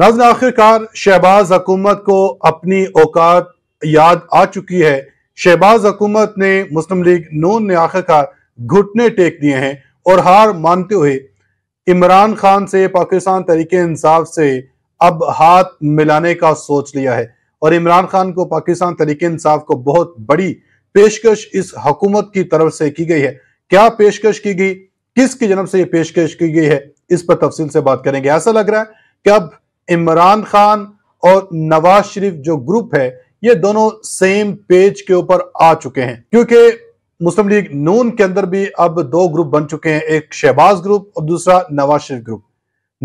नाजन आखिरकार शहबाज हकूमत को अपनी औकात याद आ चुकी है शहबाज हकूमत ने मुस्लिम लीग नून ने आखिरकार घुटने टेक दिए हैं और हार मानते हुए इमरान खान से पाकिस्तान तरीके इंसाफ से अब हाथ मिलाने का सोच लिया है और इमरान खान को पाकिस्तान तरीके इंसाफ को बहुत बड़ी पेशकश इस हकूमत की तरफ से की गई है क्या पेशकश की गई किसकी जनब से ये पेशकश की गई है इस पर तफसील से बात करेंगे ऐसा लग रहा है कि अब इमरान खान और नवाज शरीफ जो ग्रुप है ये दोनों सेम पेज के ऊपर आ चुके हैं क्योंकि मुस्लिम लीग नून के अंदर भी अब दो ग्रुप बन चुके हैं एक शहबाज ग्रुप और दूसरा नवाज शरीफ ग्रुप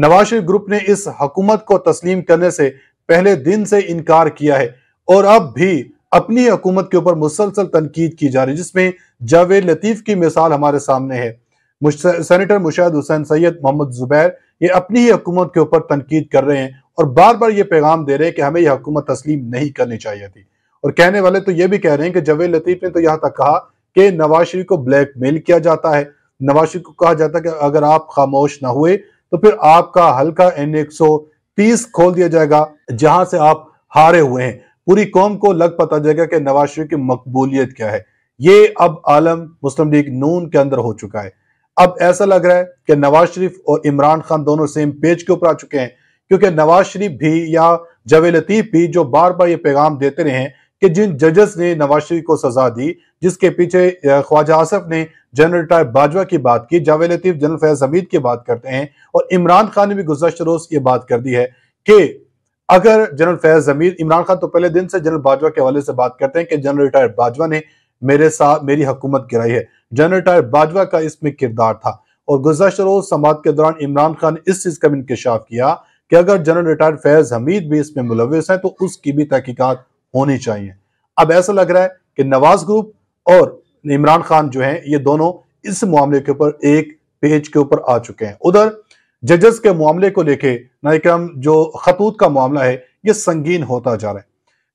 नवाज शरीफ ग्रुप ने इस हकूमत को तस्लीम करने से पहले दिन से इनकार किया है और अब भी अपनी हुकूमत के ऊपर मुसलसल तनकीद की जा रही है जिसमें जावेद लतीफ की मिसाल हमारे सामने है सेनेटर मुशाद हुसैन सैयद मोहम्मद जुबैर ये अपनी ही हुकूमत के ऊपर तनकीद कर रहे हैं और बार बार ये पैगाम दे रहे हैं कि हमें यह हुकूमत तस्लीम नहीं करनी चाहिए थी और कहने वाले तो ये भी कह रहे हैं कि जवेद लतीफ़ ने तो यहाँ तक कहा कि नवाज शरीफ को ब्लैक मेल किया जाता है नवाज शरीफ को कहा जाता है कि अगर आप खामोश ना हुए तो फिर आपका हल्का एन एक सौ तीस खोल दिया जाएगा जहां से आप हारे हुए हैं पूरी कौम को लग पता जाएगा कि नवाज शरीफ की मकबूलियत क्या है ये अब आलम मुस्लिम लीग नून के अंदर हो चुका है अब ऐसा लग रहा है कि नवाज शरीफ और इमरान खान दोनों सेम पेज के ऊपर आ चुके हैं क्योंकि नवाज शरीफ भी या जवे लतीफ भी जो बार बार ये पैगाम देते रहे हैं कि जिन जजेस ने नवाज शरीफ को सजा दी जिसके पीछे ख्वाजा आसफ ने जनरल रिटायर बाजवा की बात की जावेद लतीफ जनरल फैज हमीद की बात करते हैं और इमरान खान ने भी गुजशत रोज ये बात कर दी है कि अगर जनरल फैज हमीद इमरान खान तो पहले दिन से जनरल बाजवा के हवाले से बात करते हैं कि जनरल रिटायर बाजवा ने मेरे साथ मेरी हुकूमत गिराई है जनरल टायर बाजवा का इसमें किरदार था और गुजशत रोज समात के दौरान इमरान खान इस चीज़ का भी इंकशाफ किया कि अगर जनरल रिटायर्ड फैज़ हमीद भी इसमें मुलविस हैं तो उसकी भी तहकीकत होनी चाहिए अब ऐसा लग रहा है कि नवाज ग्रुप और इमरान खान जो हैं ये दोनों इस मामले के ऊपर एक पेज के ऊपर आ चुके हैं उधर जजेस के मामले को लेके नाइक्रम जो खतूत का मामला है ये संगीन होता जा रहा है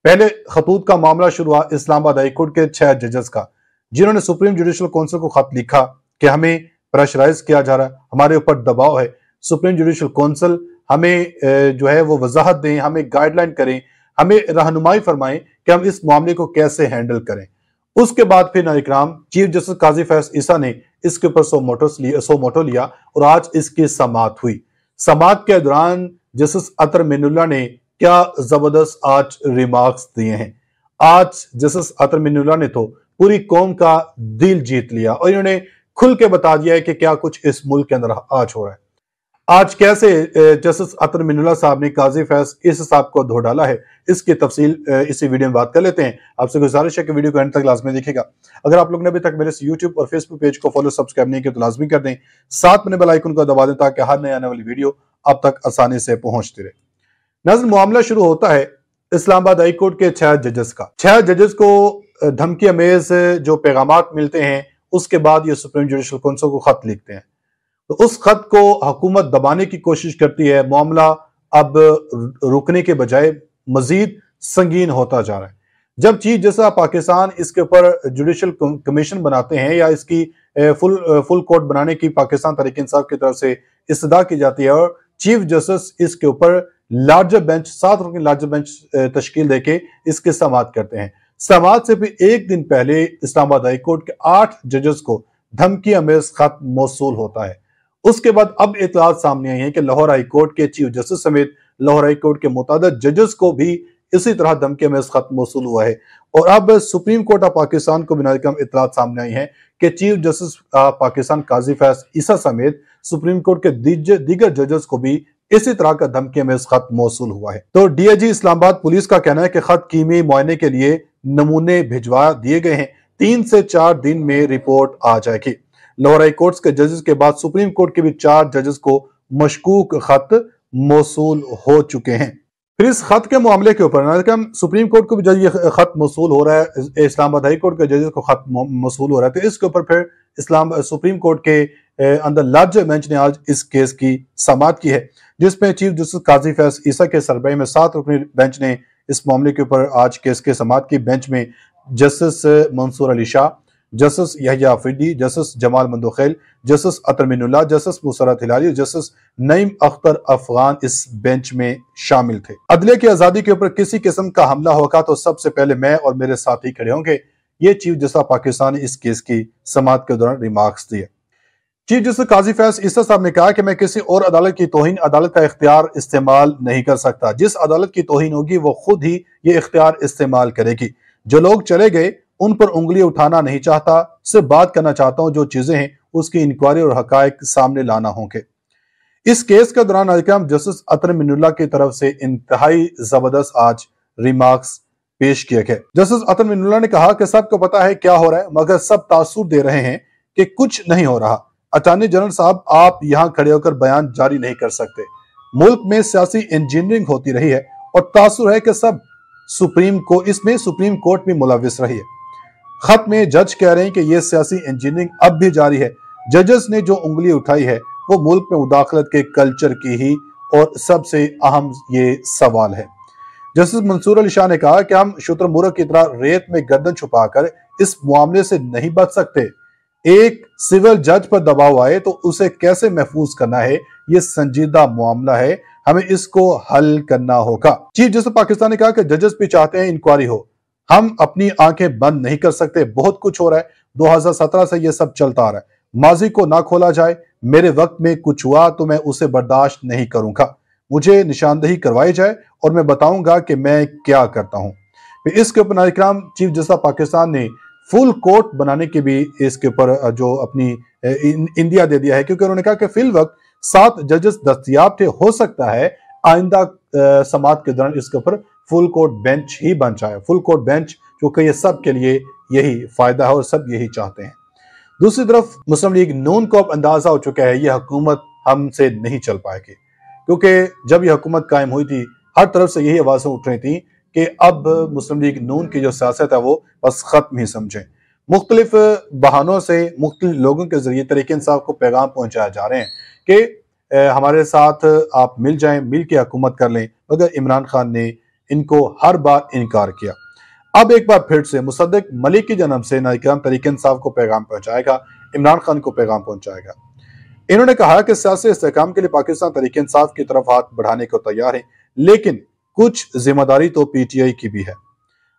पहले खतूत का मामला शुरू हुआ इस्लामाबाद हाईकोर्ट के छह जजेस का जिन्होंने सुप्रीम जुडिशियल काउंसिल को खत लिखा कि हमें प्रेशराइज किया जा रहा है हमारे ऊपर दबाव है सुप्रीम जुडिशियल काउंसिल हमें जो है वो वजाहत दें हमें गाइडलाइन करें हमें रहनुमाई फरमाएं कि हम इस मामले को कैसे हैंडल करें उसके बाद फिर नाइकराम चीफ जस्टिस काजी फैज ईसा ने इसके ऊपर सो मोटो लिया सो मोटो लिया और आज इसकी समात हुई समात के दौरान जस्टिस अतर मेनुल्ला ने क्या जबरदस्त आज रिमार्क्स दिए हैं आज जस्टिस अतर मिनुल्ला ने तो पूरी कौम का दिल जीत लिया और इन्होंने खुल के बता दिया है कि क्या कुछ इस मुल्क के अंदर आज हो रहा है आज कैसे जस्टिस अतर मिनुल्ला साहब ने काजी फैज इस साहब को धो डाला है इसकी तफसील इसी वीडियो में बात कर लेते हैं आपसे गुजारिश है कि वीडियो को एंड तक लाजमी देखेगा अगर आप लोग ने अभी तक मेरे यूट्यूब और फेसबुक पेज को फॉलो सब्सक्राइब नहीं किया तो लाजमी कर दें साथ में बेलाइकन को दबा दें ताकि हर नए आने वाली वीडियो आप तक आसानी से पहुंचती रहे नजर मामला शुरू होता है इस्लामाबाद हाई कोर्ट के छह जजेस का छह जजेस को धमकी अमेज जो पैगाम मिलते हैं उसके बाद ये सुप्रीम जुडिशल काउंसिल को खत लिखते हैं तो उस खत को हुकूमत दबाने की कोशिश करती है मामला अब रुकने के बजाय मजीद संगीन होता जा रहा है जब चीफ जैसा पाकिस्तान इसके ऊपर जुडिशल कमीशन बनाते हैं या इसकी फुल फुल कोर्ट बनाने की पाकिस्तान तरीके इंसाफ की तरफ से इस्तः की जाती है और चीफ जस्टिस इसके ऊपर लार्जर बेंच सात रुकन लार्जर बेंच तश्कील देके इसके समात करते हैं समात से भी एक दिन पहले इस्लामाबाद हाई कोर्ट के आठ जजेस को धमकी अमेज खत मौसू होता है उसके बाद अब इतलात सामने आई है कि लाहौर हाई कोर्ट के चीफ जस्टिस समेत लाहौर हाई कोर्ट के मुताद जजेस को भी इसी तरह धमकी अमेज खत मौसू हुआ है और अब सुप्रीम कोर्ट ऑफ पाकिस्तान को बिना कम इतलात सामने आई है कि चीफ जस्टिस पाकिस्तान काजी फैज ईसा समेत सुप्रीम कोर्ट के दीगर जजेस को भी इसी तरह का धमकी में इस खत मौसू हुआ है तो जी इस्लामाबाद पुलिस का कहना है कि खत कीमी मुआयने के लिए नमूने भिजवा दिए गए हैं तीन से चार दिन में रिपोर्ट आ जाएगी हाई कोर्ट के जजेस के बाद सुप्रीम कोर्ट के भी चार जजेस को मशकूक खत मौसू हो चुके हैं फिर इस खत के मामले के ऊपर हम सुप्रीम कोर्ट को भी जज ये खत मौसू हो रहा है इस्लामाबाद हाई कोर्ट के जजेस को खत मौसू हो रहा है तो इसके ऊपर फिर इस्लाम सुप्रीम कोर्ट के अंदर लार्ज बेंच ने आज इस केस की समात की है जिसमें चीफ जस्टिस काजी फैस ईसा के सरबराही में सात रुकनी बेंच ने इस मामले के ऊपर आज केस के समात की बेंच में justice Mansoor Ali Shah justice Yahya Afridi justice Jamal Mandokhel justice अतरमिनुल्ला justice मुसरत Hilari और जस्टिस नईम अख्तर अफगान इस बेंच में शामिल थे अदले की आज़ादी के ऊपर किसी किस्म का हमला होगा तो सबसे पहले मैं और मेरे साथी खड़े होंगे ये चीफ जस्टिस पाकिस्तान ने इस केस की समाप्त के दौरान रिमार्क्स दिए चीफ जस्टिस काजी फैस इसर साहब ने कहा कि मैं किसी और अदालत की तोहिन अदालत का इख्तियार इस्तेमाल नहीं कर सकता जिस अदालत की तोहिन होगी वो खुद ही ये इख्तियार इस्तेमाल करेगी जो लोग चले गए उन पर उंगली उठाना नहीं चाहता सिर्फ बात करना चाहता हूं जो चीजें हैं उसकी इंक्वायरी और हक सामने लाना होंगे इस केस के दौरान अधिक्रम जस्टिस अतर मिनुल्ला की तरफ से इंतहाई जबरदस्त आज रिमार्क्स पेश किए गए जस्टिस अतर मिनुल्ला ने कहा कि सबको पता है क्या हो रहा है मगर सब तासुर दे रहे हैं कि कुछ नहीं हो रहा अटॉर्नी जनरल साहब आप यहाँ खड़े होकर बयान जारी नहीं कर सकते मुल्क में सियासी इंजीनियरिंग होती रही है और तासुर है कि सब सुप्रीम को इसमें सुप्रीम कोर्ट में मुलविस रही है खत में जज कह रहे हैं कि यह सियासी इंजीनियरिंग अब भी जारी है जजेस ने जो उंगली उठाई है वो मुल्क में मुदाखलत के कल्चर की ही और सबसे अहम ये सवाल है जस्टिस मंसूर अली शाह ने कहा कि हम शुतरमुर्ग की तरह रेत में गर्दन छुपाकर इस मामले से नहीं बच सकते एक सिविल जज पर दबाव आए तो उसे कैसे महफूज करना है ये संजीदा मामला है हमें इसको हल करना होगा चीफ जस्टिस पाकिस्तान ने कहा कि जजेस भी चाहते हैं इंक्वायरी हो हम अपनी आंखें बंद नहीं कर सकते बहुत कुछ हो रहा है 2017 से यह सब चलता आ रहा है माजी को ना खोला जाए मेरे वक्त में कुछ हुआ तो मैं उसे बर्दाश्त नहीं करूंगा मुझे निशानदेही करवाई जाए और मैं बताऊंगा कि मैं क्या करता हूं इसके ऊपर नाजिक्राम चीफ जस्टिस पाकिस्तान ने फुल कोर्ट बनाने के भी इसके ऊपर जो अपनी इंडिया दे दिया है क्योंकि उन्होंने कहा कि फिल वक्त सात जजेस दस्तियाब थे हो सकता है आइंदा समात के दौरान इसके ऊपर फुल कोर्ट बेंच ही बन जाए फुल कोर्ट बेंच क्योंकि ये सब के लिए यही फायदा है और सब यही चाहते हैं दूसरी तरफ मुस्लिम लीग नून को अब अंदाजा हो चुका है ये हुकूमत हमसे नहीं चल पाएगी क्योंकि जब यह हुकूमत कायम हुई थी हर तरफ से यही आवाज़ें उठ रही थी कि अब मुस्लिम लीग नून की जो सियासत है वो बस ख़त्म ही समझें मुख्तलिफ बहानों से मुख्तलि लोगों के जरिए तरीके इंसाफ को पैगाम पहुंचाया जा रहे हैं कि हमारे साथ आप मिल जाएं मिल के हकूमत कर लें मगर इमरान खान ने इनको हर बार इनकार किया अब एक बार फिर से मुसद मलिक की जन्म से नाइकराम तरीक इंसाफ को पैगाम पहुंचाएगा इमरान खान को पैगाम पहुंचाएगा इन्होंने कहा कि सियासी इसकाम के लिए पाकिस्तान तरीके इंसाफ की तरफ हाथ बढ़ाने को तैयार है लेकिन कुछ जिम्मेदारी तो पीटीआई की भी है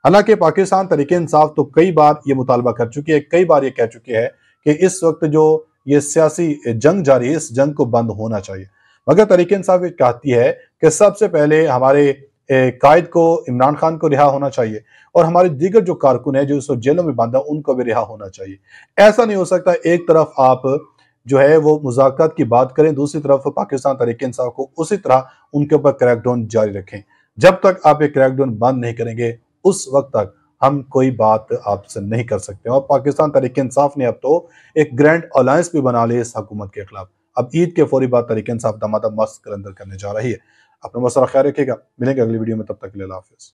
हालांकि पाकिस्तान तरीके इंसाफ तो कई बार ये मुतालबा कर चुकी है कई बार ये कह चुकी है कि इस वक्त जो ये सियासी जंग जारी है इस जंग को बंद होना चाहिए मगर तरीके इंसाफ ये कहती है कि सबसे पहले हमारे कायद को इमरान खान को रिहा होना चाहिए और हमारे दीगर जो कारकुन है जो इस जेलों में बंद है उनको भी रिहा होना चाहिए ऐसा नहीं हो सकता एक तरफ आप जो है वो मुजाकत की बात करें दूसरी तरफ पाकिस्तान तरीके इंसाफ को उसी तरह उनके ऊपर क्रैकडाउन जारी रखें जब तक आप ये क्रैकडाउन बंद नहीं करेंगे उस वक्त तक हम कोई बात आपसे नहीं कर सकते और पाकिस्तान तरीके इंसाफ ने अब तो एक ग्रैंड अलायंस भी बना लिया इस हकूमत के खिलाफ अब ईद के फौरी बाद तरीके इंसाफ दामादा मस्त कलंदर करने जा रही है अपना मसला ख्याल रखेगा मिलेंगे अगली वीडियो में तब तक के लिए हाफिज़